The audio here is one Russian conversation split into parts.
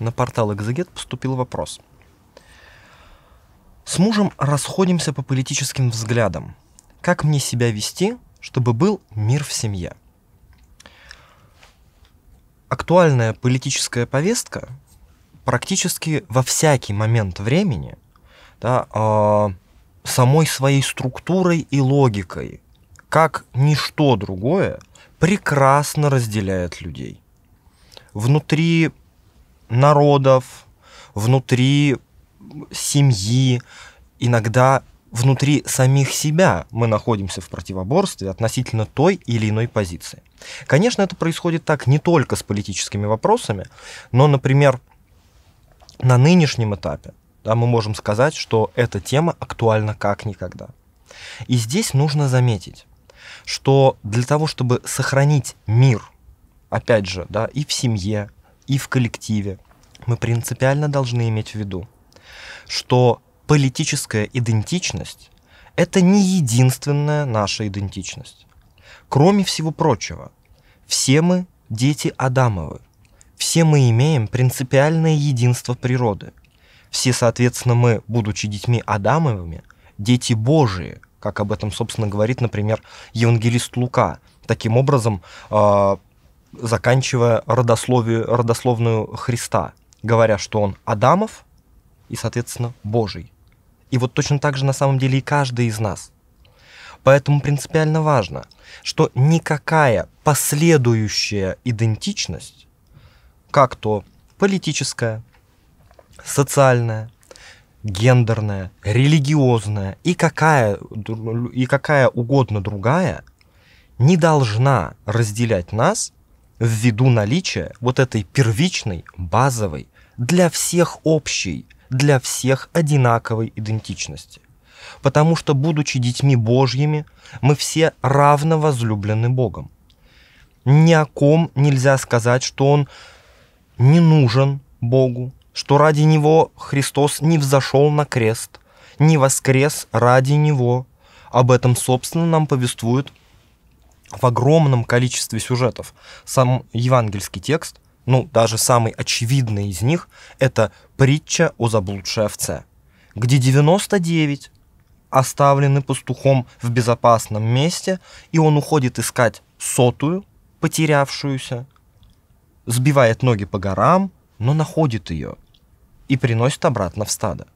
на портал «Экзегет» поступил вопрос. С мужем расходимся по политическим взглядам. Как мне себя вести, чтобы был мир в семье? Актуальная политическая повестка практически во всякий момент времени да, э, самой своей структурой и логикой, как ничто другое, прекрасно разделяет людей. Внутри народов, внутри семьи, иногда внутри самих себя мы находимся в противоборстве относительно той или иной позиции. Конечно, это происходит так не только с политическими вопросами, но, например, на нынешнем этапе да, мы можем сказать, что эта тема актуальна как никогда. И здесь нужно заметить, что для того, чтобы сохранить мир, опять же, да, и в семье, и в коллективе, мы принципиально должны иметь в виду, что политическая идентичность – это не единственная наша идентичность. Кроме всего прочего, все мы дети Адамовы, все мы имеем принципиальное единство природы. Все, соответственно, мы, будучи детьми Адамовыми, дети Божии, как об этом, собственно, говорит, например, евангелист Лука, таким образом э, заканчивая родословию, родословную Христа, говоря, что он Адамов и, соответственно, Божий. И вот точно так же на самом деле и каждый из нас. Поэтому принципиально важно, что никакая последующая идентичность, как то политическая, социальная, гендерная, религиозная и какая, и какая угодно другая, не должна разделять нас ввиду наличия вот этой первичной, базовой, для всех общей, для всех одинаковой идентичности. Потому что, будучи детьми Божьими, мы все равно возлюблены Богом. Ни о ком нельзя сказать, что он не нужен Богу, что ради него Христос не взошел на крест, не воскрес ради него. Об этом, собственно, нам повествует в огромном количестве сюжетов. Сам евангельский текст, ну, даже самый очевидный из них, это притча о заблудшей овце, где 99 оставлены пастухом в безопасном месте, и он уходит искать сотую, потерявшуюся, сбивает ноги по горам, но находит ее и приносит обратно в стадо.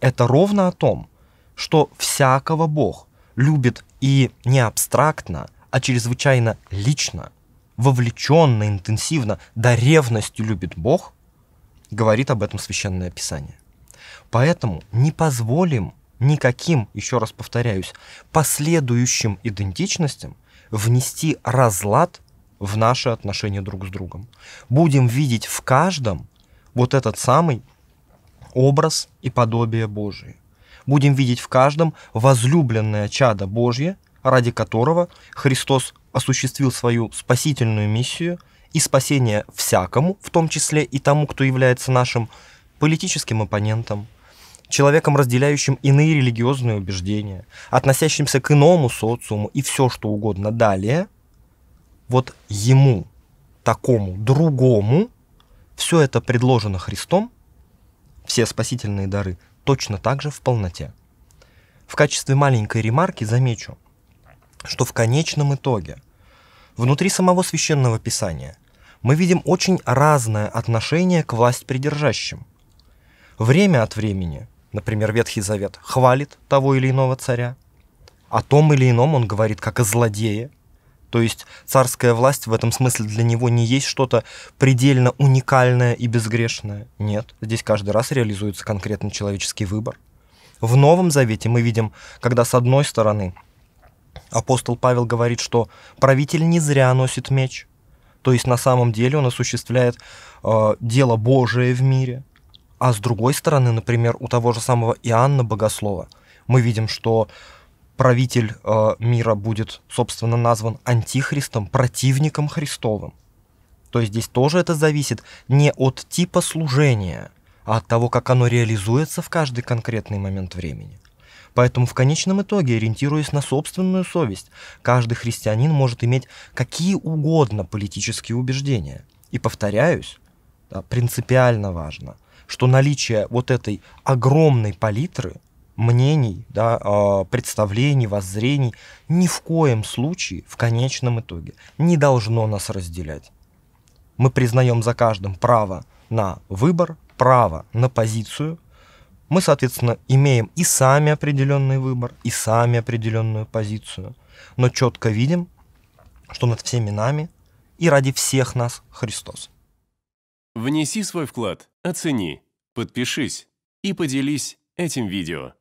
Это ровно о том, что всякого Бог любит и не абстрактно, а чрезвычайно лично, вовлеченно, интенсивно, до ревности любит Бог, говорит об этом Священное Писание. Поэтому не позволим никаким, еще раз повторяюсь, последующим идентичностям внести разлад в наши отношения друг с другом. Будем видеть в каждом вот этот самый образ и подобие Божие. Будем видеть в каждом возлюбленное чадо Божье, ради которого Христос осуществил свою спасительную миссию и спасение всякому, в том числе и тому, кто является нашим политическим оппонентом, человеком, разделяющим иные религиозные убеждения, относящимся к иному социуму и все что угодно далее, вот ему, такому, другому, все это предложено Христом, все спасительные дары, точно так же в полноте. В качестве маленькой ремарки замечу, что в конечном итоге внутри самого священного писания мы видим очень разное отношение к власть придержащим. Время от времени, например, Ветхий Завет хвалит того или иного царя, о том или ином он говорит как о злодее, то есть царская власть в этом смысле для него не есть что-то предельно уникальное и безгрешное. Нет, здесь каждый раз реализуется конкретный человеческий выбор. В Новом Завете мы видим, когда с одной стороны Апостол Павел говорит, что правитель не зря носит меч. То есть на самом деле он осуществляет э, дело Божие в мире. А с другой стороны, например, у того же самого Иоанна Богослова мы видим, что правитель э, мира будет, собственно, назван антихристом, противником Христовым. То есть здесь тоже это зависит не от типа служения, а от того, как оно реализуется в каждый конкретный момент времени. Поэтому в конечном итоге, ориентируясь на собственную совесть, каждый христианин может иметь какие угодно политические убеждения. И повторяюсь, да, принципиально важно, что наличие вот этой огромной палитры мнений, да, а, представлений, воззрений ни в коем случае в конечном итоге не должно нас разделять. Мы признаем за каждым право на выбор, право на позицию, мы, соответственно, имеем и сами определенный выбор, и сами определенную позицию, но четко видим, что над всеми нами и ради всех нас Христос. Внеси свой вклад, оцени, подпишись и поделись этим видео.